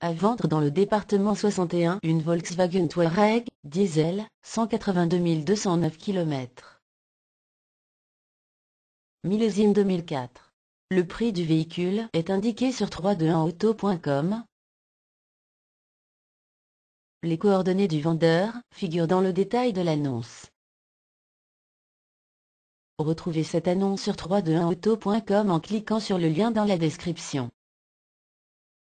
À vendre dans le département 61 une Volkswagen Touareg, diesel, 182 209 km. Millésime 2004. Le prix du véhicule est indiqué sur 321auto.com. Les coordonnées du vendeur figurent dans le détail de l'annonce. Retrouvez cette annonce sur 321auto.com en cliquant sur le lien dans la description.